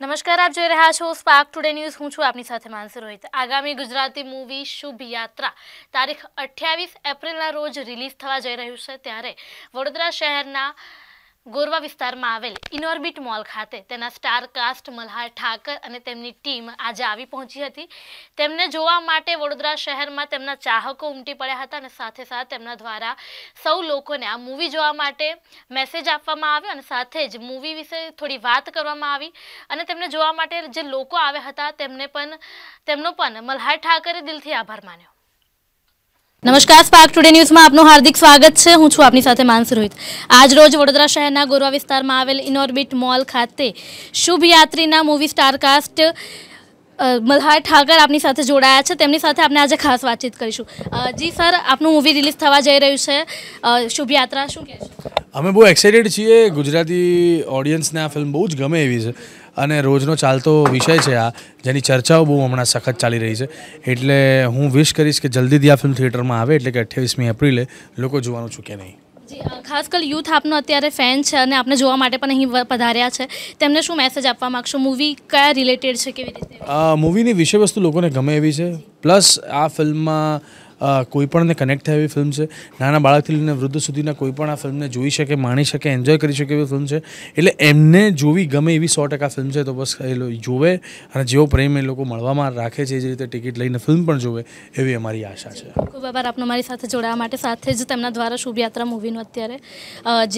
નમસ્કાર આપ જોઈ રહ્યા છો સ્પાર્ક ટુડે ન્યૂઝ હું છું આપની સાથે માનસી રોહિત આગામી ગુજરાતી મૂવી શુભ યાત્રા તારીખ અઠ્યાવીસ એપ્રિલના રોજ રિલીઝ થવા જઈ રહ્યું છે ત્યારે વડોદરા શહેરના ગોરવા વિસ્તારમાં આવેલ ઇનોર્બિટ મોલ ખાતે તેના સ્ટાર કાસ્ટ મલ્હાર ઠાકર અને તેમની ટીમ આજે આવી પહોંચી હતી તેમને જોવા માટે વડોદરા શહેરમાં તેમના ચાહકો ઉમટી પડ્યા હતા અને સાથે સાથે તેમના દ્વારા સૌ લોકોને આ મૂવી જોવા માટે મેસેજ આપવામાં આવ્યો અને સાથે જ મૂવી વિશે થોડી વાત કરવામાં આવી અને તેમને જોવા માટે જે લોકો આવ્યા હતા તેમને પણ તેમનો પણ મલ્હાર ઠાકરે દિલથી આભાર માન્યો નમસ્કાર સ્પાર્ક ટુડે ન્યૂઝમાં આપનું હાર્દિક સ્વાગત છે હું છું આપની સાથે માનસ રોહિત આજ રોજ વડોદરા શહેરના ગોરવા વિસ્તારમાં આવેલ ઇનોર્બિટ મોલ ખાતે શુભયાત્રીના યાત્રીના મૂવી સ્ટારકાસ્ટ મલ્હાર ઠાકર આપની સાથે જોડાયા છે તેમની સાથે આપણે આજે ખાસ વાતચીત કરીશું જી સર આપનું મૂવી રિલીઝ થવા જઈ રહ્યું છે શુભયાત્રા શું કહેશો અમે બહુ એક્સાઇટેડ છીએ ગુજરાતી ઓડિયન્સને આ ફિલ્મ બહુ જ ગમે એવી છે અને રોજનો ચાલતો વિષય છે આ જેની ચર્ચાઓ બહુ હમણાં સખત ચાલી રહી છે એટલે હું વિશ કરીશ કે જલ્દીથી આ ફિલ્મ થિયેટરમાં આવે એટલે કે અઠ્યાવીસમી એપ્રિલે લોકો જોવાનું ચૂકે નહીં ખાસ કર યુથ આપનો અત્યારે ફેન છે અને આપને જોવા માટે પણ અહીં પધાર્યા છે તેમને શું મેસેજ આપવા માગશો મૂવી કયા રિલેટેડ છે કેવી રીતે મૂવીની વિષય વસ્તુ લોકોને ગમે એવી છે પ્લસ આ ફિલ્મમાં કોઈપણને કનેક્ટ થાય એવી ફિલ્મ છે નાના બાળકથી લઈને વૃદ્ધ સુધીના કોઈપણ આ ફિલ્મને જોઈ શકે માણી શકે એન્જોય કરી શકે એવી ફિલ્મ છે એટલે એમને જોવી ગમે એવી સો ટકા ફિલ્મ છે તો બસ એ જોવે અને જેવો પ્રેમ એ લોકો મળવામાં રાખે છે જે રીતે ટિકિટ લઈને ફિલ્મ પણ જોવે એવી અમારી આશા છે ખૂબ આભાર આપનો મારી સાથે જોડાવા માટે સાથે જ તેમના દ્વારા શુભયાત્રા મૂવીનું અત્યારે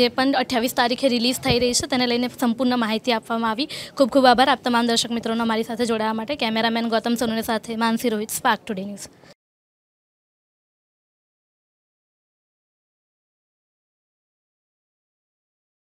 જે પણ અઠ્યાવીસ તારીખે રિલીઝ થઈ રહી છે તેને લઈને સંપૂર્ણ માહિતી આપવામાં આવી ખૂબ ખૂબ આભાર આપ તમામ દર્શક મિત્રોનો મારી સાથે જોડાવા માટે કેમેરામેન ગૌતમ સોનુની સાથે Mansi Rohit Spark Today news